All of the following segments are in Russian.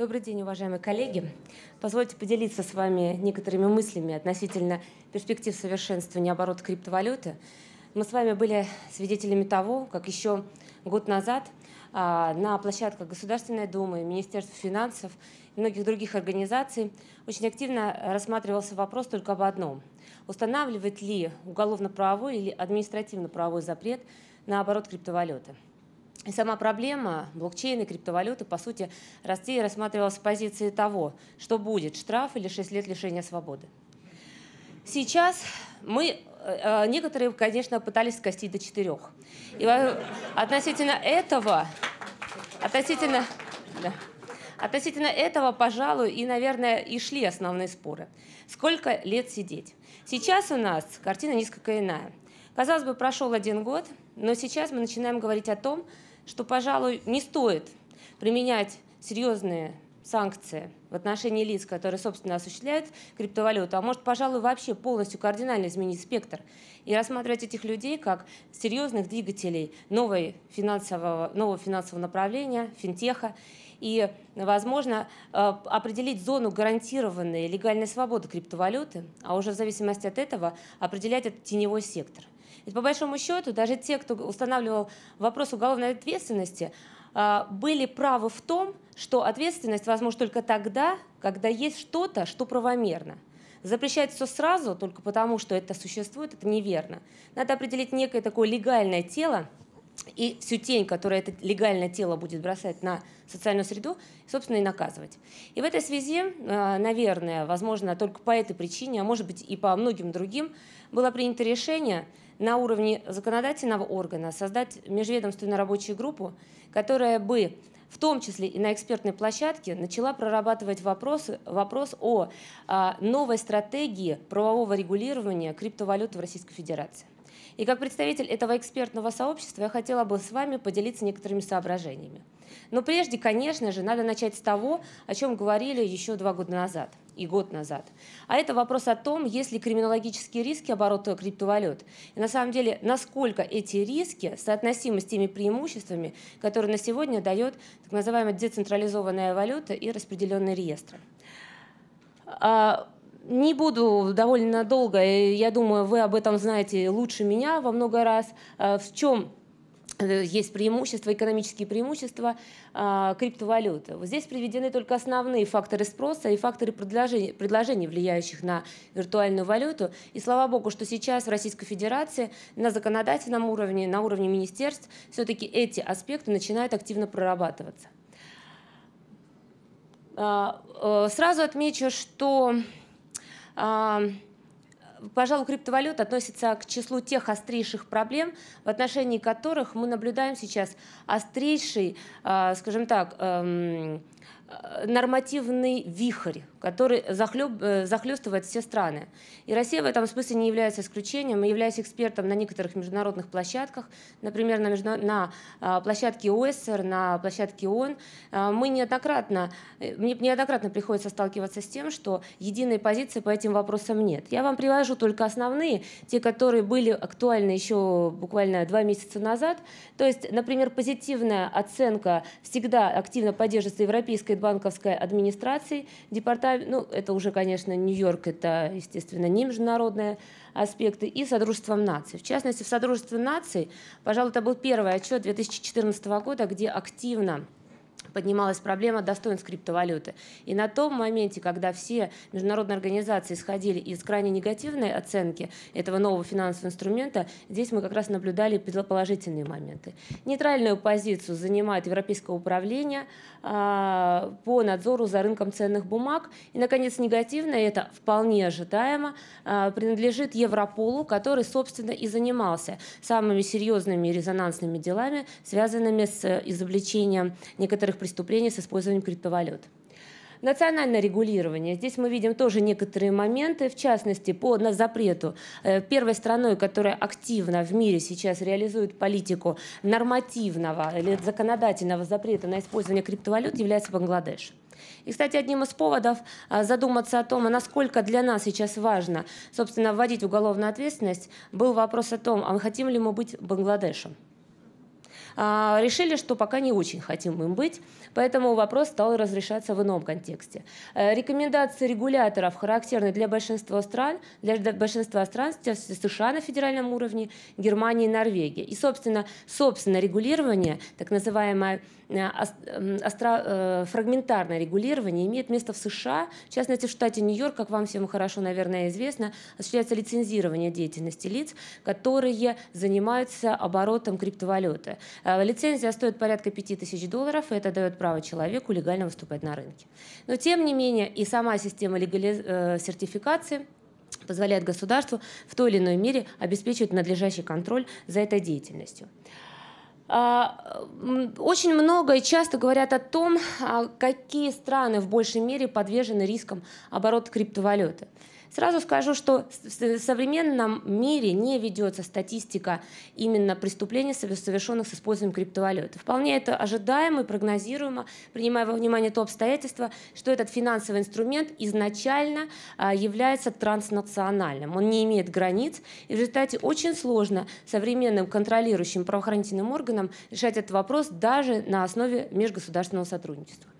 Добрый день, уважаемые коллеги. Позвольте поделиться с вами некоторыми мыслями относительно перспектив совершенствования оборота криптовалюты. Мы с вами были свидетелями того, как еще год назад а, на площадках Государственной Думы, Министерства финансов и многих других организаций очень активно рассматривался вопрос только об одном. Устанавливает ли уголовно-правовой или административно-правовой запрет на оборот криптовалюты? И сама проблема блокчейна и криптовалюты, по сути, Россия рассматривалась с позиции того, что будет штраф или 6 лет лишения свободы. Сейчас мы э, э, некоторые, конечно, пытались скостить до четырех. И э, относительно этого, относительно, да, относительно этого, пожалуй, и, наверное, и шли основные споры. Сколько лет сидеть? Сейчас у нас картина несколько иная. Казалось бы, прошел один год, но сейчас мы начинаем говорить о том, что, пожалуй, не стоит применять серьезные санкции в отношении лиц, которые, собственно, осуществляют криптовалюту, а может, пожалуй, вообще полностью кардинально изменить спектр и рассматривать этих людей как серьезных двигателей новой финансового, нового финансового направления, финтеха, и, возможно, э, определить зону гарантированной легальной свободы криптовалюты, а уже в зависимости от этого определять этот теневой сектор – ведь по большому счету даже те, кто устанавливал вопрос уголовной ответственности, а, были правы в том, что ответственность возможна только тогда, когда есть что-то, что правомерно. Запрещать все сразу только потому, что это существует, это неверно. Надо определить некое такое легальное тело, и всю тень, которую это легальное тело будет бросать на социальную среду, собственно, и наказывать. И в этой связи, а, наверное, возможно, только по этой причине, а может быть и по многим другим, было принято решение на уровне законодательного органа создать межведомственную рабочую группу, которая бы в том числе и на экспертной площадке, начала прорабатывать вопрос, вопрос о а, новой стратегии правового регулирования криптовалют в Российской Федерации. И как представитель этого экспертного сообщества я хотела бы с вами поделиться некоторыми соображениями. Но прежде, конечно же, надо начать с того, о чем говорили еще два года назад и год назад. А это вопрос о том, есть ли криминологические риски оборота криптовалют. И на самом деле, насколько эти риски соотносимы с теми преимуществами, которые на сегодня дает так называемая децентрализованная валюта и распределенные реестры. А, не буду довольно долго, э, я думаю, вы об этом знаете лучше меня во много раз. А, в чем Э, есть преимущества, экономические преимущества а, криптовалюты. Вот здесь приведены только основные факторы спроса и факторы предложения, предложений, влияющих на виртуальную валюту. И слава богу, что сейчас в Российской Федерации на законодательном уровне, на уровне министерств, все-таки эти аспекты начинают активно прорабатываться. А, э, сразу отмечу, что а, Пожалуй, криптовалют относится к числу тех острейших проблем, в отношении которых мы наблюдаем сейчас острейший, а, скажем так, эм, Э, нормативный вихрь, который захлеб, э, захлестывает все страны. И Россия в этом смысле не является исключением. Мы являемся экспертом на некоторых международных площадках, например, на, между... на э, площадке ОСР, на площадке ООН, мы неоднократно, мне неоднократно приходится сталкиваться с тем, что единой позиции по этим вопросам нет. Я вам привожу только основные, те, которые были актуальны еще буквально два месяца назад. То есть, например, позитивная оценка всегда активно поддерживается Европейской банковской администрации департамент, ну, это уже, конечно, Нью-Йорк, это, естественно, не международные аспекты, и Содружеством наций. В частности, в Содружестве наций, пожалуй, это был первый отчет 2014 года, где активно поднималась проблема достоинств криптовалюты. И на том моменте, когда все международные организации исходили из крайне негативной оценки этого нового финансового инструмента, здесь мы как раз наблюдали положительные моменты. Нейтральную позицию занимает Европейское управление а, по надзору за рынком ценных бумаг. И, наконец, негативное, это вполне ожидаемо, а, принадлежит Европолу, который, собственно, и занимался самыми серьезными резонансными делами, связанными с э, изобличением некоторых преступлений с использованием криптовалют. Национальное регулирование. Здесь мы видим тоже некоторые моменты, в частности, по на запрету. Э, первой страной, которая активно в мире сейчас реализует политику нормативного или законодательного запрета на использование криптовалют, является Бангладеш. И, кстати, одним из поводов а, задуматься о том, а насколько для нас сейчас важно, собственно, вводить уголовную ответственность, был вопрос о том, а мы хотим ли мы быть Бангладешем. А, решили, что пока не очень хотим им быть, поэтому вопрос стал разрешаться в ином контексте. Э, рекомендации регуляторов характерны для большинства стран, для большинства стран США на федеральном уровне, Германии и Норвегии. И, собственно, собственно регулирование, так называемое астро, э, э, фрагментарное регулирование имеет место в США, в частности в штате Нью-Йорк, как вам всем хорошо, наверное, известно, осуществляется лицензирование деятельности лиц, которые занимаются оборотом криптовалюты. Э, лицензия стоит порядка 5000 долларов, и это дает право человеку легально выступать на рынке. Но тем не менее и сама система легализ... сертификации позволяет государству в той или иной мере обеспечивать надлежащий контроль за этой деятельностью. Э, очень много и часто говорят о том, а, какие страны в большей мере подвержены рискам оборота криптовалюты. Сразу скажу, что в современном мире не ведется статистика именно преступлений, совершенных с использованием криптовалют. Вполне это ожидаемо и прогнозируемо, принимая во внимание то обстоятельство, что этот финансовый инструмент изначально а, является транснациональным. Он не имеет границ, и в результате очень сложно современным контролирующим правоохранительным органам решать этот вопрос даже на основе межгосударственного сотрудничества.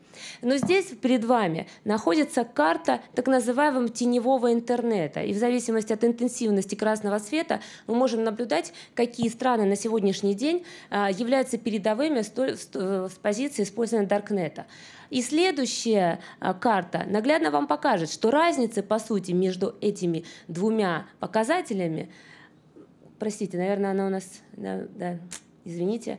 Но здесь перед вами находится карта так называемого теневого интернета. И в зависимости от интенсивности красного света мы можем наблюдать, какие страны на сегодняшний день а, являются передовыми с позиции использования Даркнета. И следующая а, карта наглядно вам покажет, что разницы, по сути, между этими двумя показателями, простите, наверное, она у нас, да, да извините,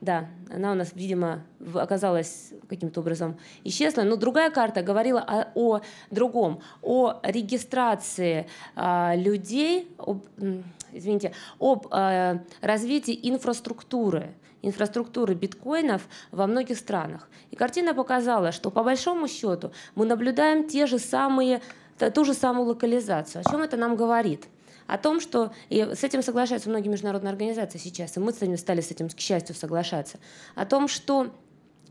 да, она у нас, видимо, оказалась каким-то образом исчезла. Но другая карта говорила о, о другом, о регистрации э, людей, об, извините, об э, развитии инфраструктуры инфраструктуры биткоинов во многих странах. И картина показала, что по большому счету мы наблюдаем те же самые, ту же самую локализацию. О чем это нам говорит? о том, что и с этим соглашаются многие международные организации сейчас, и мы стали с этим, к счастью, соглашаться, о том, что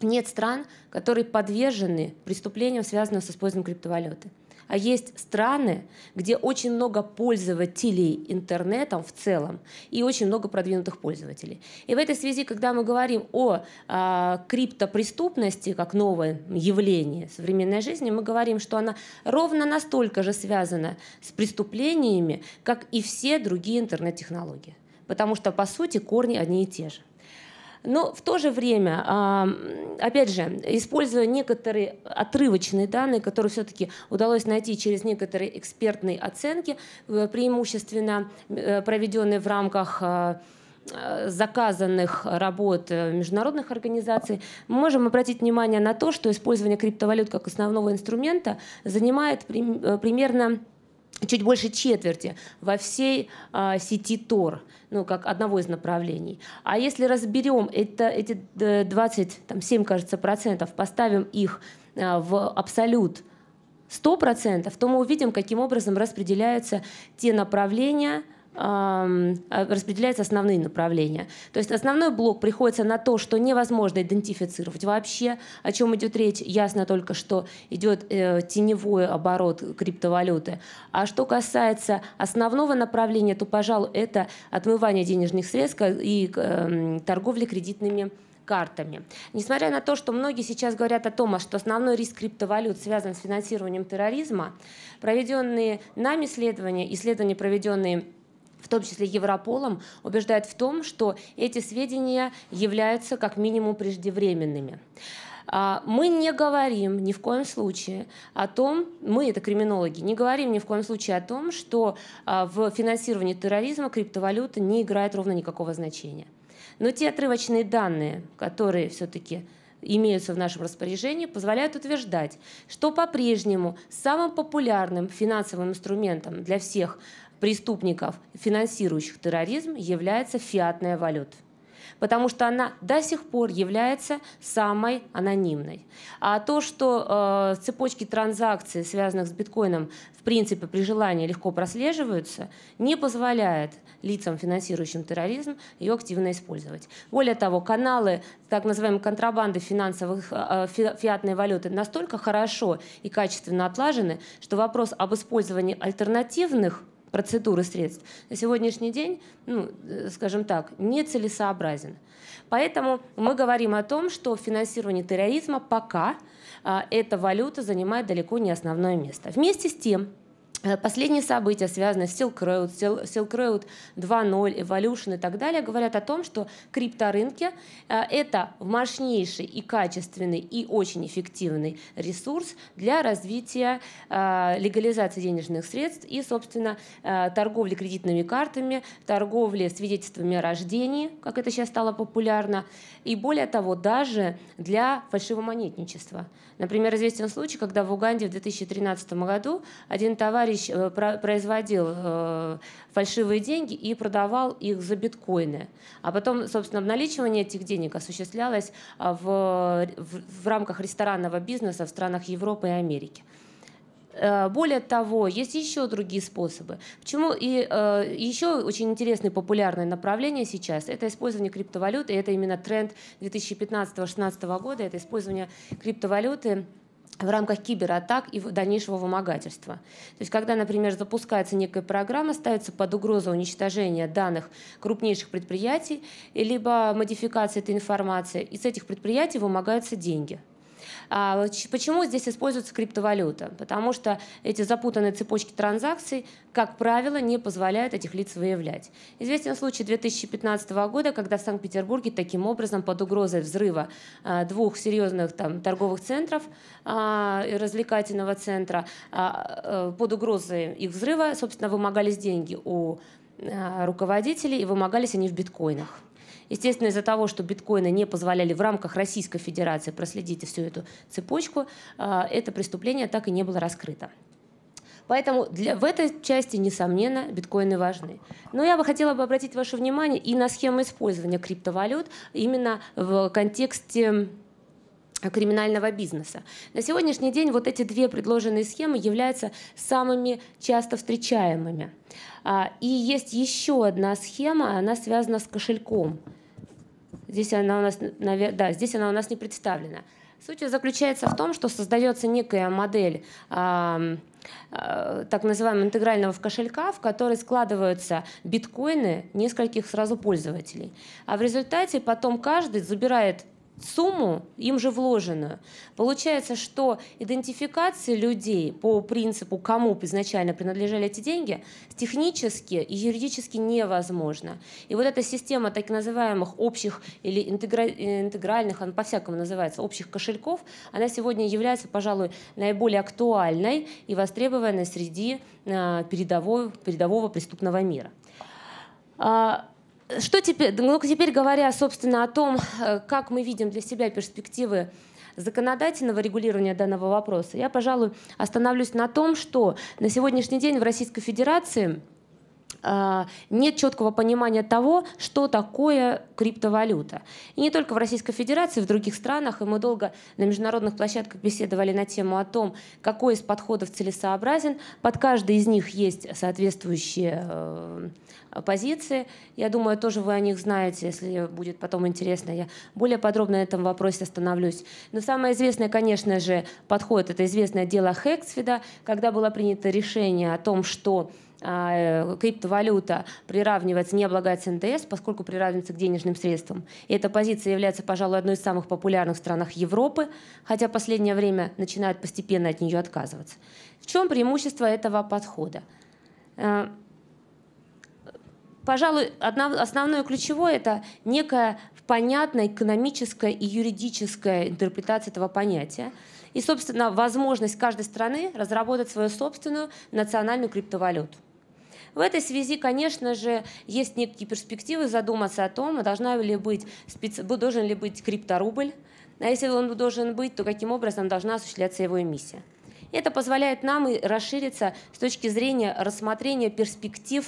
нет стран, которые подвержены преступлениям, связанным с использованием криптовалюты. А есть страны, где очень много пользователей интернетом в целом и очень много продвинутых пользователей. И в этой связи, когда мы говорим о э, криптопреступности как новое явление современной жизни, мы говорим, что она ровно настолько же связана с преступлениями, как и все другие интернет-технологии. Потому что, по сути, корни одни и те же. Но в то же время, а, опять же, используя некоторые отрывочные данные, которые все-таки удалось найти через некоторые экспертные оценки, э, преимущественно э, проведенные в рамках а, а, заказанных работ э, международных организаций, мы можем обратить внимание на то, что использование криптовалют как основного инструмента занимает примерно чуть больше четверти во всей а, сети ТОР, ну, как одного из направлений. А если разберем это, эти 27, э, кажется, процентов, поставим их а, в абсолют 100%, то мы увидим, каким образом распределяются те направления, а, распределяются основные направления. То есть основной блок приходится на то, что невозможно идентифицировать вообще, о чем идет речь. Ясно только, что идет э, теневой оборот криптовалюты. А что касается основного направления, то, пожалуй, это отмывание денежных средств э, и эм, торговля кредитными картами. Несмотря на то, что многие сейчас говорят о том, что основной риск криптовалют связан с финансированием терроризма, проведенные нами исследования, исследования, проведенные в том числе Европолом, убеждает в том, что эти сведения являются как минимум преждевременными. А, мы не говорим ни в коем случае о том, мы это криминологи, не говорим ни в коем случае о том, что а, в финансировании терроризма криптовалюта не играет ровно никакого значения. Но те отрывочные данные, которые все-таки имеются в нашем распоряжении, позволяют утверждать, что по-прежнему самым популярным финансовым инструментом для всех преступников, финансирующих терроризм, является фиатная валюта потому что она до сих пор является самой анонимной. А то, что э, цепочки транзакций, связанных с биткоином, в принципе, при желании легко прослеживаются, не позволяет лицам, финансирующим терроризм, ее активно использовать. Более того, каналы так называемой контрабанды финансовых э, э фиатной валюты настолько хорошо и качественно отлажены, что вопрос об использовании альтернативных процедуры средств, на сегодняшний день, ну, э, скажем так, нецелесообразен. Поэтому мы говорим о том, что финансирование терроризма пока а, эта валюта занимает далеко не основное место. Вместе с тем, Э, последние события, связанные с Silk Road, Silk Road 2.0, Evolution и так далее, говорят о том, что крипторынки э, – это мощнейший и качественный и очень эффективный ресурс для развития э, легализации денежных средств и, собственно, торговли кредитными картами, торговли свидетельствами о рождении, как это сейчас стало популярно, и более того, даже для фальшивомонетничества. Например, известен случай, когда в Уганде в 2013 году один товарищ э, производил э, фальшивые деньги и продавал их за биткоины. А потом, собственно, обналичивание этих денег осуществлялось а, в, в, в рамках ресторанного бизнеса в странах Европы и Америки. Э, более того, есть еще другие способы. Почему и э, еще очень интересное популярное направление сейчас – это использование криптовалюты, это именно тренд 2015-2016 года, это использование криптовалюты в рамках кибератак и дальнейшего вымогательства. То есть, когда, например, запускается некая программа, ставится под угрозу уничтожения данных крупнейших предприятий, либо модификации этой информации, и с этих предприятий вымогаются деньги – а, почему здесь используется криптовалюта? Потому что эти запутанные цепочки транзакций, как правило, не позволяют этих лиц выявлять. Известен случай 2015 года, когда в Санкт-Петербурге таким образом под угрозой взрыва а, двух серьезных там, торговых центров, а, развлекательного центра, э, под угрозой их взрыва, собственно, вымогались деньги у руководителей, и вымогались они в биткоинах. Естественно, из-за того, что биткоины не позволяли в рамках Российской Федерации проследить всю эту цепочку, э, это преступление так и не было раскрыто. Поэтому для, в этой части, несомненно, биткоины важны. Но я бы хотела бы обратить ваше внимание и на схему использования криптовалют именно в контексте криминального бизнеса. На сегодняшний день вот эти две предложенные схемы являются самыми часто встречаемыми. А, и есть еще одна схема, она связана с кошельком. Здесь она у нас, да, здесь она у нас не представлена. Суть заключается в том, что создается некая модель э, э, так называемого интегрального кошелька, в который складываются биткоины нескольких сразу пользователей. А в результате потом каждый забирает сумму, им же вложенную. Получается, что идентификация людей по принципу, кому изначально принадлежали эти деньги, технически и юридически невозможно. И вот эта система так называемых общих или интегра... интегральных, она по-всякому называется, общих кошельков, она сегодня является, пожалуй, наиболее актуальной и востребованной среди э, передового, передового преступного мира. А, что теперь, ну, теперь говоря, собственно, о том, э, как мы видим для себя перспективы законодательного регулирования данного вопроса, я, пожалуй, остановлюсь на том, что на сегодняшний день в Российской Федерации а, нет четкого понимания того, что такое криптовалюта. И не только в Российской Федерации, в других странах, и мы долго на международных площадках беседовали на тему о том, какой из подходов целесообразен. Под каждый из них есть соответствующие э, позиции. Я думаю, тоже вы о них знаете, если будет потом интересно. Я более подробно на этом вопросе остановлюсь. Но самое известное, конечно же, подход — это известное дело Хексфида, когда было принято решение о том, что а, э, криптовалюта приравнивается, не облагается НДС, поскольку приравнивается к денежным средствам. И эта позиция является, пожалуй, одной из самых популярных в странах Европы, хотя в последнее время начинают постепенно от нее отказываться. В чем преимущество этого подхода? Э, пожалуй, основное ключевое – это некая понятная экономическая и юридическая интерпретация этого понятия и, собственно, возможность каждой страны разработать свою собственную национальную криптовалюту. В этой связи, конечно же, есть некие перспективы задуматься о том, должна ли быть, специ... должен ли быть крипторубль, а если он должен быть, то каким образом должна осуществляться его эмиссия. Это позволяет нам и расшириться с точки зрения рассмотрения перспектив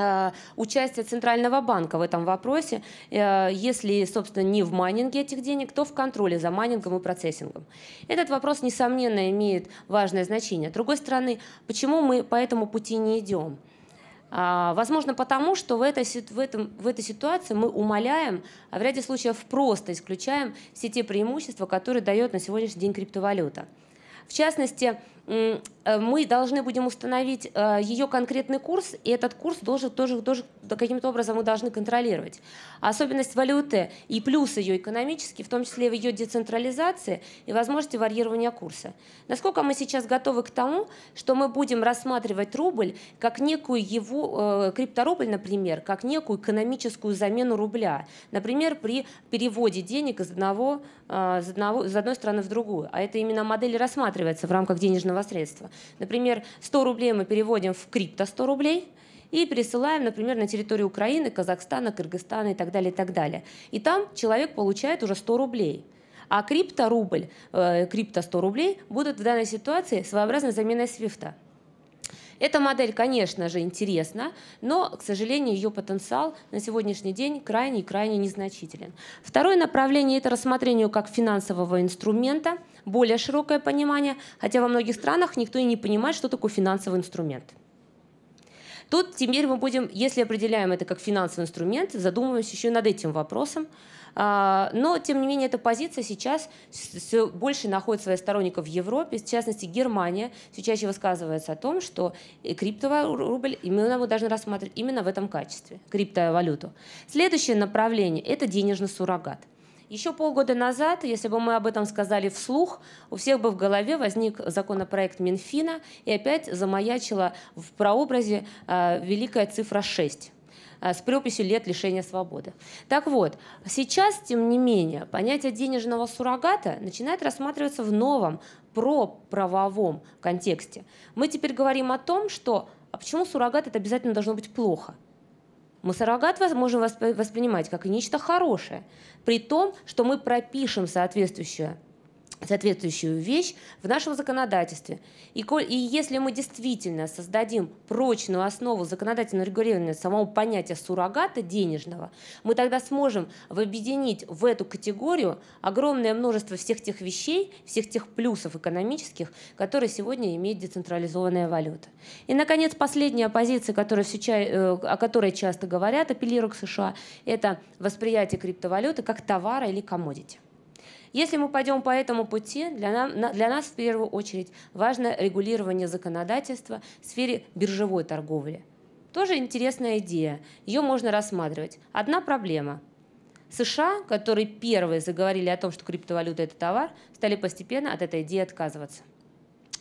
Э, участие Центрального банка в этом вопросе, э, если, собственно, не в майнинге этих денег, то в контроле за майнингом и процессингом. Этот вопрос, несомненно, имеет важное значение. С другой стороны, почему мы по этому пути не идем? А, возможно, потому что в этой, в, этом, в этой ситуации мы умоляем, а в ряде случаев просто исключаем все те преимущества, которые дает на сегодняшний день криптовалюта. В частности, Э, мы должны будем установить э, ее конкретный курс, и этот курс должен тоже, тоже каким-то образом мы должны контролировать. Особенность валюты и плюс ее экономический, в том числе в ее децентрализации и возможности варьирования курса. Насколько мы сейчас готовы к тому, что мы будем рассматривать рубль как некую его, э, крипторубль, например, как некую экономическую замену рубля, например, при переводе денег из одного, из одного, из одной страны в другую. А это именно модель рассматривается в рамках денежного платежного средства. Например, 100 рублей мы переводим в крипто 100 рублей – и пересылаем, например, на территорию Украины, Казахстана, Кыргызстана и так далее, и так далее. И там человек получает уже 100 рублей. А крипторубль, э, крипто 100 рублей будут в данной ситуации своеобразной заменой свифта. Эта модель, конечно же, интересна, но, к сожалению, ее потенциал на сегодняшний день крайне и крайне незначителен. Второе направление – это рассмотрение как финансового инструмента, более широкое понимание, хотя во многих странах никто и не понимает, что такое финансовый инструмент. Тут теперь мы будем, если определяем это как финансовый инструмент, задумываемся еще над этим вопросом, а, но, тем не менее, эта позиция сейчас все больше находит своих сторонников в Европе, в частности, Германия все чаще высказывается о том, что э, крипторубль именно мы должны рассматривать именно в этом качестве, криптовалюту. Следующее направление – это денежный суррогат. Еще полгода назад, если бы мы об этом сказали вслух, у всех бы в голове возник законопроект Минфина и опять замаячила в прообразе э, великая цифра 6. Э, с прописью лет лишения свободы. Так вот, сейчас, тем не менее, понятие денежного суррогата начинает рассматриваться в новом проправовом контексте. Мы теперь говорим о том, что а почему суррогат это обязательно должно быть плохо? Мы суррогат можем воспринимать как нечто хорошее, при том, что мы пропишем соответствующее соответствующую вещь в нашем законодательстве. И, коль, и если мы действительно создадим прочную основу законодательного регулирования самого понятия суррогата денежного, мы тогда сможем объединить в эту категорию огромное множество всех тех вещей, всех тех плюсов экономических, которые сегодня имеет децентрализованная валюта. И, наконец, последняя позиция, которая все ча- э, о которой часто говорят, апеллируя к США, это восприятие криптовалюты как товара или коммодити. Если мы пойдем по этому пути, для, нам, для нас в первую очередь важно регулирование законодательства в сфере биржевой торговли. Тоже интересная идея, ее можно рассматривать. Одна проблема. США, которые первые заговорили о том, что криптовалюта – это товар, стали постепенно от этой идеи отказываться.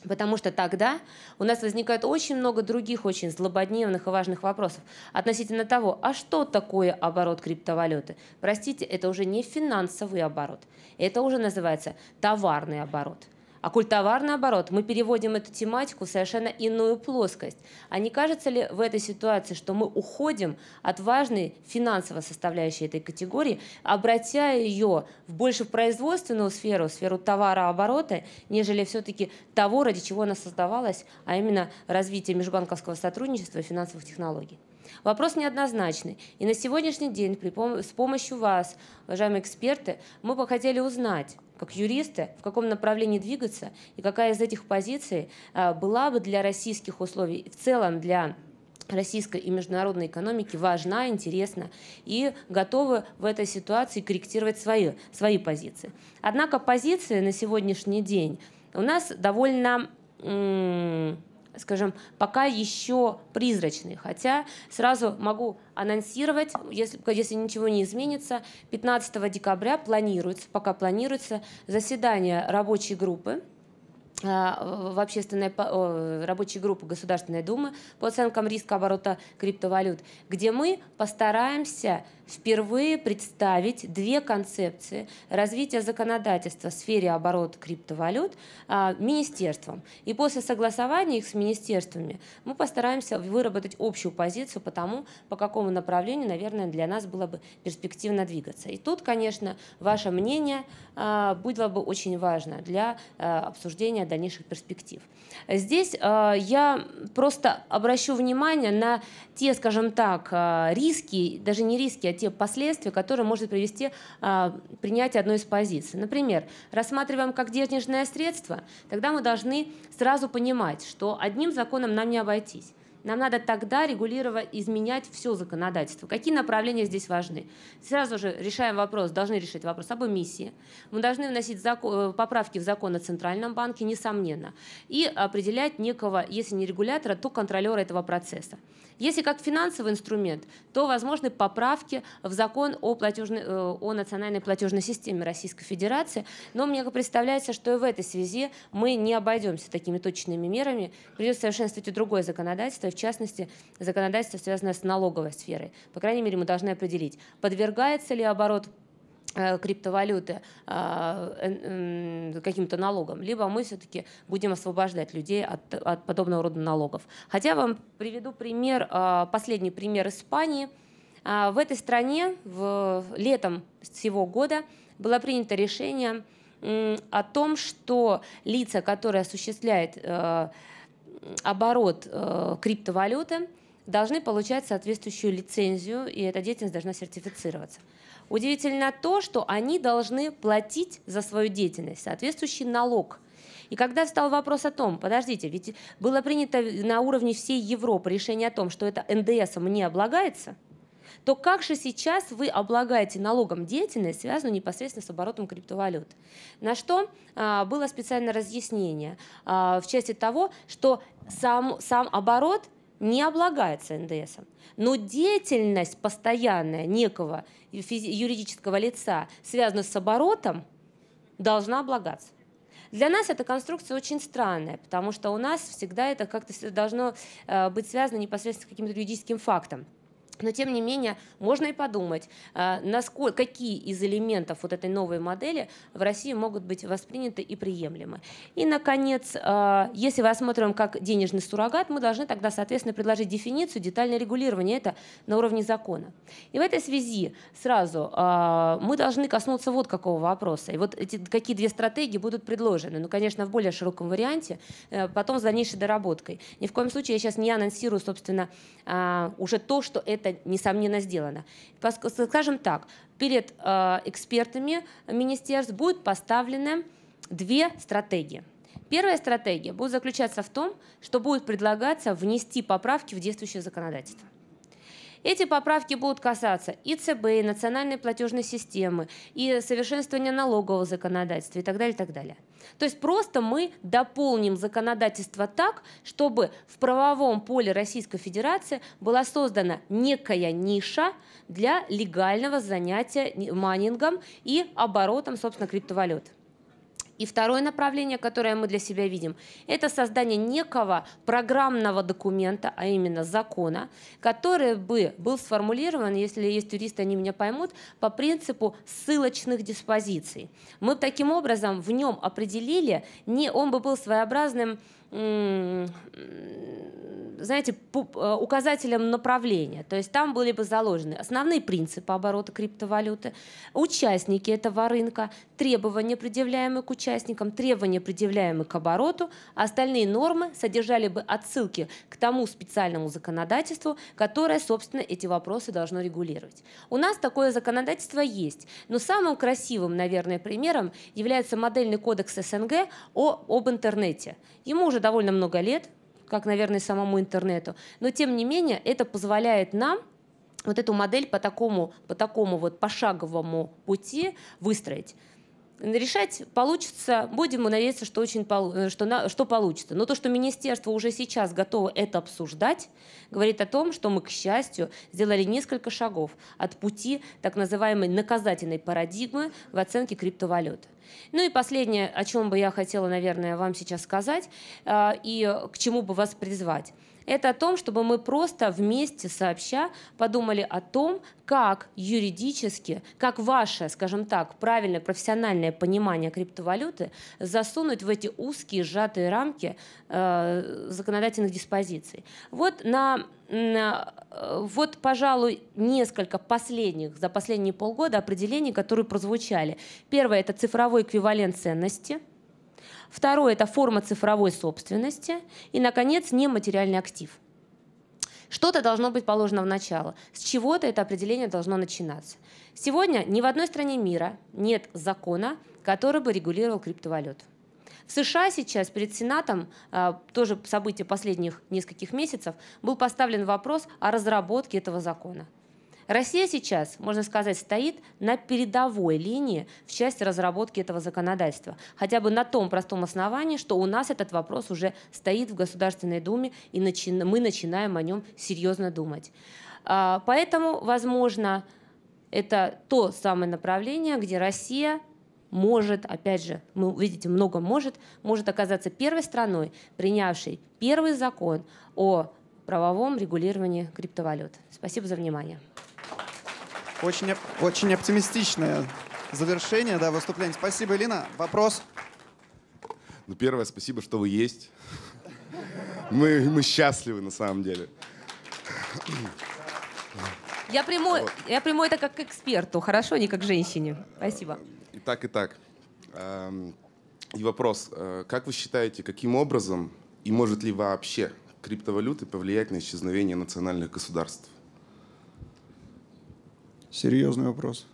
Потому что тогда у нас возникает очень много других очень злободневных и важных вопросов относительно того, а что такое оборот криптовалюты? Простите, это уже не финансовый оборот, это уже называется товарный оборот. А культовар, наоборот, мы переводим эту тематику в совершенно иную плоскость. А не кажется ли в этой ситуации, что мы уходим от важной финансовой составляющей этой категории, обратя ее в больше в производственную сферу, в сферу товарооборота, нежели все-таки того, ради чего она создавалась, а именно развитие межбанковского сотрудничества и финансовых технологий? Вопрос неоднозначный. И на сегодняшний день с помощью вас, уважаемые эксперты, мы бы хотели узнать, как юристы, в каком направлении двигаться и какая из этих позиций а, была бы для российских условий в целом для российской и международной экономики важна, интересна и готовы в этой ситуации корректировать свои, свои позиции. Однако позиции на сегодняшний день у нас довольно скажем, пока еще призрачный. Хотя сразу могу анонсировать, если, если ничего не изменится, 15 декабря планируется, пока планируется заседание рабочей группы а, в общественной рабочей группы Государственной Думы по оценкам риска оборота криптовалют, где мы постараемся впервые представить две концепции развития законодательства в сфере оборота криптовалют а, министерствам И после согласования их с министерствами мы постараемся выработать общую позицию по тому, по какому направлению, наверное, для нас было бы перспективно двигаться. И тут, конечно, ваше мнение а, было бы очень важно для обсуждения дальнейших перспектив. Здесь э, я просто обращу внимание на те, скажем так, э, риски, даже не риски, а те последствия, которые может привести э, принятие одной из позиций. Например, рассматриваем как денежное средство, тогда мы должны сразу понимать, что одним законом нам не обойтись. Нам надо тогда регулировать, изменять все законодательство. Какие направления здесь важны? Сразу же решаем вопрос, должны решить вопрос об эмиссии. Мы должны вносить закон, э, поправки в закон о Центральном банке, несомненно, и определять некого, если не регулятора, то контролера этого процесса. Если как финансовый инструмент, то возможны поправки в закон о, платежной, э, о национальной платежной системе Российской Федерации, но мне представляется, что и в этой связи мы не обойдемся такими точными мерами, придется совершенствовать и другое законодательство, частности, законодательство, связанное с налоговой сферой. По крайней мере, мы должны определить, подвергается ли оборот э, криптовалюты э, каким-то налогом, либо мы все-таки будем освобождать людей от, от подобного рода налогов. Хотя вам приведу пример, э, последний пример Испании. В этой стране в летом всего года было принято решение о том, что лица, которые осуществляют оборот э, криптовалюты, должны получать соответствующую лицензию, и эта деятельность должна сертифицироваться. Удивительно то, что они должны платить за свою деятельность соответствующий налог. И когда встал вопрос о том, подождите, ведь было принято на уровне всей Европы решение о том, что это НДСом не облагается – то как же сейчас вы облагаете налогом деятельность, связанную непосредственно с оборотом криптовалют? На что а, было специальное разъяснение а, в части того, что сам, сам оборот не облагается НДСом. Но деятельность постоянная некого юридического лица, связанная с оборотом, должна облагаться. Для нас эта конструкция очень странная, потому что у нас всегда это как-то должно э, быть связано непосредственно с каким-то юридическим фактом. Но, тем не менее, можно и подумать, а, насколько, какие из элементов вот этой новой модели в России могут быть восприняты и приемлемы. И, наконец, а, если мы осмотрим как денежный суррогат, мы должны тогда, соответственно, предложить дефиницию, детальное регулирование это на уровне закона. И в этой связи сразу а, мы должны коснуться вот какого вопроса. И вот эти, какие две стратегии будут предложены. Ну, конечно, в более широком варианте, э, потом с дальнейшей доработкой. Ни в коем случае я сейчас не анонсирую, собственно, уже то, что это это, несомненно, сделано. Скажем так, перед э, экспертами министерств будут поставлены две стратегии. Первая стратегия будет заключаться в том, что будет предлагаться внести поправки в действующее законодательство. Эти поправки будут касаться и ЦБ, и национальной платежной системы, и совершенствования налогового законодательства и так далее, и так далее. То есть просто мы дополним законодательство так, чтобы в правовом поле Российской Федерации была создана некая ниша для легального занятия майнингом и оборотом, собственно, криптовалют. И второе направление, которое мы для себя видим, это создание некого программного документа, а именно закона, который бы был сформулирован, если есть юристы, они меня поймут, по принципу ссылочных диспозиций. Мы таким образом в нем определили, не, он бы был своеобразным знаете, э, указателем направления. То есть там были бы заложены основные принципы оборота криптовалюты, участники этого рынка, требования, предъявляемые к участникам, требования, предъявляемые к обороту. А остальные нормы содержали бы отсылки к тому специальному законодательству, которое, собственно, эти вопросы должно регулировать. У нас такое законодательство есть, но самым красивым, наверное, примером является модельный кодекс СНГ о, об интернете. Ему уже уже довольно много лет, как, наверное, самому интернету. Но, тем не менее, это позволяет нам вот эту модель по такому, по такому вот пошаговому пути выстроить решать получится, будем мы надеяться, что, очень, э, что, на, что получится. Но то, что министерство уже сейчас готово это обсуждать, говорит о том, что мы, к счастью, сделали несколько шагов от пути так называемой наказательной парадигмы в оценке криптовалют. Ну и последнее, о чем бы я хотела, наверное, вам сейчас сказать э, и к чему бы вас призвать – это о том, чтобы мы просто вместе сообща подумали о том, как юридически, как ваше, скажем так, правильное профессиональное понимание криптовалюты засунуть в эти узкие сжатые рамки э, законодательных диспозиций. Вот на э, вот, пожалуй, несколько последних за последние полгода определений, которые прозвучали. Первое – это цифровой эквивалент ценности – Второе – это форма цифровой собственности. И, наконец, нематериальный актив. Что-то должно быть положено в начало. С чего-то это определение должно начинаться. Сегодня ни в одной стране мира нет закона, который бы регулировал криптовалюту. В США сейчас перед Сенатом, а, тоже событие последних нескольких месяцев, был поставлен вопрос о разработке этого закона. Россия сейчас, можно сказать, стоит на передовой линии в части разработки этого законодательства. Хотя бы на том простом основании, что у нас этот вопрос уже стоит в Государственной Думе, и начи мы начинаем о нем серьезно думать. А, поэтому, возможно, это то самое направление, где Россия может, опять же, мы видите, много может, может оказаться первой страной, принявшей первый закон о правовом регулировании криптовалют. Спасибо за внимание. Очень, очень оптимистичное завершение да, выступления. Спасибо, Элина. Вопрос? Ну, первое, спасибо, что вы есть. Мы, мы счастливы, на самом деле. Я приму, вот. я приму это как к эксперту, хорошо, не как женщине. Спасибо. И так, и так. Эм, и вопрос. Э, как вы считаете, каким образом и может ли вообще криптовалюты повлиять на исчезновение национальных государств? Серьезный вопрос.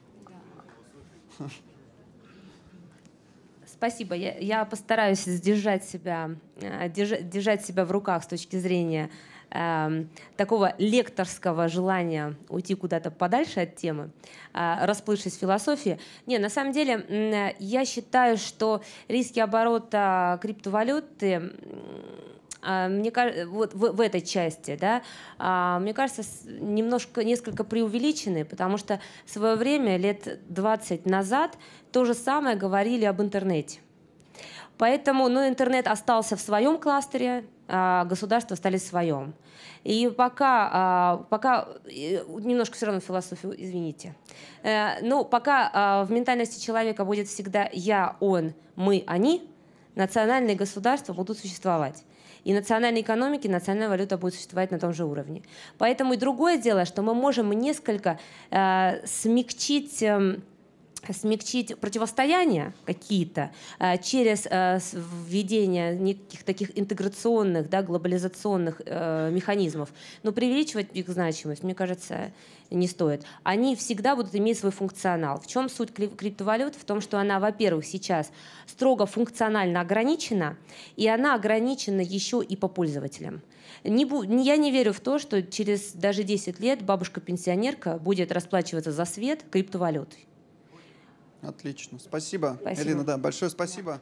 Спасибо. Я, я постараюсь сдержать себя, э, держать, держать себя в руках с точки зрения э, такого лекторского желания уйти куда-то подальше от темы, э, расплывшись в философии. Не, на самом деле, э, я считаю, что риски оборота криптовалюты а, мне э, вот в, в этой части, да, а, мне кажется, немножко, несколько преувеличены, потому что в свое время, лет 20 назад, то же самое говорили об интернете. Поэтому ну, интернет остался в своем кластере, а государства стали в своем. И пока, а, пока э, немножко все равно философию, извините. Э, ну, пока в ментальности человека будет всегда я, он, мы, они, национальные государства будут существовать и национальной экономики национальная валюта будет существовать на том же уровне. Поэтому и другое дело, что мы можем несколько э, смягчить... Э, смягчить противостояния какие-то а, через а, введение неких таких интеграционных, да, глобализационных э, механизмов. Но преувеличивать их значимость, мне кажется, не стоит. Они всегда будут иметь свой функционал. В чем суть криптовалют? В том, что она, во-первых, сейчас строго функционально ограничена, и она ограничена еще и по пользователям. Не бу- я не верю в то, что через даже 10 лет бабушка-пенсионерка будет расплачиваться за свет криптовалютой. Отлично. Спасибо. спасибо. Элина, да, большое спасибо.